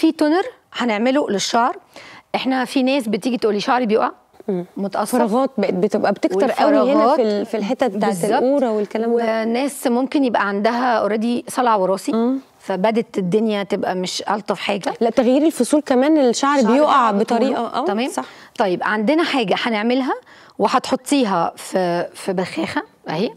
في تونر هنعمله للشعر احنا في ناس بتيجي تقولي شعري بيقع متأثر فراغات بقت بتبقى بتكتر قوي هنا في في الحته بتاعت القوره والكلام ده ناس ممكن يبقى عندها اوريدي صلع وراثي فبدت الدنيا تبقى مش الطف حاجه لا تغيير الفصول كمان الشعر بيقع بطريقه اه تمام صح طيب عندنا حاجه هنعملها وهتحطيها في في بخاخه اهي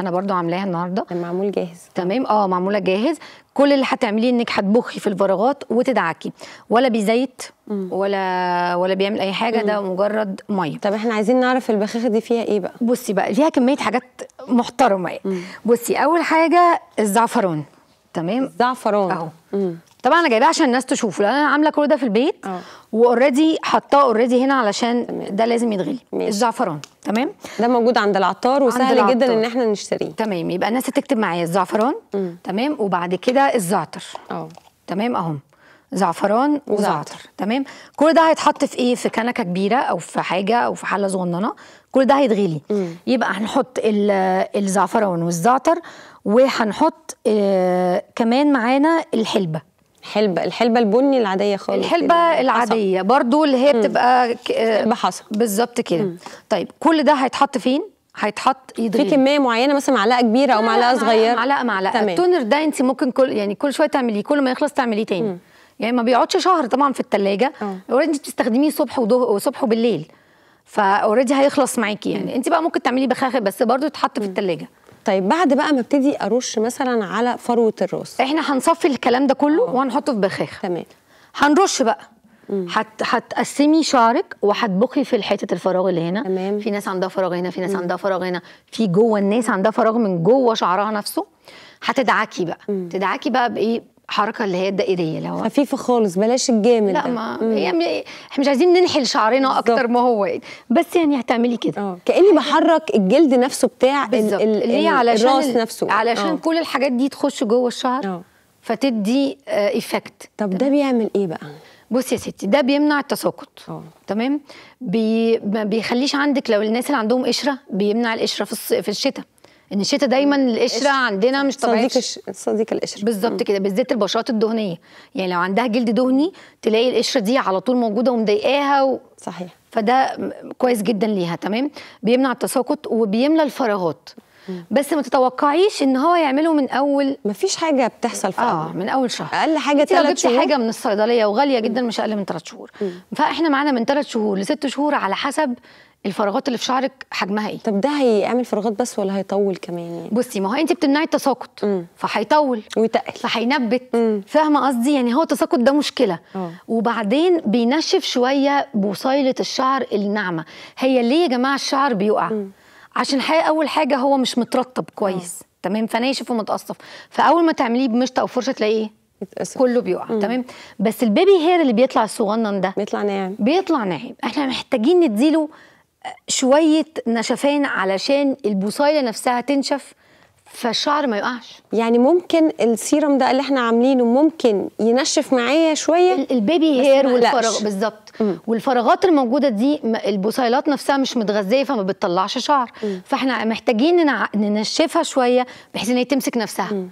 انا برضو عاملاها النهارده معمول جاهز تمام اه معموله جاهز كل اللي هتعمليه انك هتبخي في الفراغات وتدعكي ولا بزيت ولا ولا بيعمل اي حاجه ده مجرد ميه طب احنا عايزين نعرف البخاخه دي فيها ايه بقى بصي بقى فيها كميه حاجات محترمه يعني. بصي اول حاجه الزعفران تمام الزعفران اهو طبعا انا جايباه عشان الناس تشوفه لان انا عامله كل ده في البيت واوريدي حطاه اوريدي هنا علشان ده لازم يتغلي الزعفران تمام ده موجود عند العطار وسهل عند العطار. جدا ان احنا نشتريه تمام يبقى الناس هتكتب معايا الزعفران تمام وبعد كده الزعتر اه تمام اهم زعفران وزعتر تمام كل ده هيتحط في ايه في كنكه كبيره او في حاجه او في حله صغننه كل ده هيتغلي يبقى هنحط الزعفران والزعتر وهنحط آه كمان معانا الحلبه حلبة الحلبة البني العادية خالص الحلبة العادية حصل. برضو اللي هي بتبقى بحصى بالظبط كده طيب كل ده هيتحط فين؟ هيتحط يتغلي في كميه معينه مثلا معلقه كبيره او معلقه صغيره معلقه معلقه تمام. التونر ده انت ممكن كل يعني كل شويه تعمليه كل ما يخلص تعمليه تاني م. يعني ما بيقعدش شهر طبعا في الثلاجه اوريدي اه. انت بتستخدميه صبح وظهر وصبح وبالليل فاوريدي هيخلص معاكي يعني انت بقى ممكن تعمليه بخاخ بس برضه يتحط في الثلاجه طيب بعد بقى ما ابتدي ارش مثلا على فروه الراس احنا هنصفي الكلام ده كله آه. وهنحطه في بخاخه تمام هنرش بقى هت هتقسمي شعرك وهتبقي في حته الفراغ اللي هنا تمام في ناس عندها فراغ هنا في ناس مم. عندها فراغ هنا في جوه الناس عندها فراغ من جوه شعرها نفسه هتدعكي بقى مم. تدعكي بقى بايه حركه اللي هي الدائريه اللي هو خفيفه خالص بلاش الجامد لا ما هي احنا مش عايزين ننحل شعرنا اكتر ما هو بس يعني هتعملي كده اه كاني بحرك الجلد نفسه بتاع ال ال ال الراس نفسه علشان أوه. كل الحاجات دي تخش جوه الشعر أوه. فتدي ايفكت آه، طب ده بيعمل ايه بقى بصي يا ستي ده بيمنع التساقط اه. تمام بي ما بيخليش عندك لو الناس اللي عندهم قشره بيمنع القشره في في الشتاء ان الشتاء دايما القشره عندنا مش طبيعيه صديق صديق القشره بالظبط كده بالذات البشرات الدهنيه يعني لو عندها جلد دهني تلاقي القشره دي على طول موجوده ومضايقاها و... صحيح فده كويس جدا ليها تمام بيمنع التساقط وبيملى الفراغات بس ما تتوقعيش ان هو يعمله من اول مفيش حاجه بتحصل في اه من اول شهر اقل حاجه 3 شهور لو حاجه من الصيدليه وغاليه جدا مش اقل من 3 شهور فاحنا معانا من 3 شهور ل 6 شهور على حسب الفراغات اللي في شعرك حجمها ايه طب ده هيعمل فراغات بس ولا هيطول كمان يعني بصي ما هو انت بتمنعي التساقط فهيطول ويتقل فهينبت فاهمه قصدي يعني هو التساقط ده مشكله أوه. وبعدين بينشف شويه بصيله الشعر الناعمه هي ليه يا جماعه الشعر بيقع مم. عشان الحقيقه اول حاجه هو مش مترطب كويس أوه. تمام فناشف ومتقصف فاول ما تعمليه بمشط او فرشه تلاقيه إيه؟ يتقصف. كله بيقع مم. تمام بس البيبي هير اللي بيطلع الصغنن ده بيطلع ناعم بيطلع ناعم احنا محتاجين نديله شويه نشفان علشان البصيله نفسها تنشف فالشعر ما يقعش يعني ممكن السيرم ده اللي احنا عاملينه ممكن ينشف معايا شويه البيبي هير والفراغ بالظبط والفراغات الموجوده دي البصيلات نفسها مش متغذيه فما بتطلعش شعر مم. فاحنا محتاجين ننشفها شويه بحيث ان هي تمسك نفسها مم.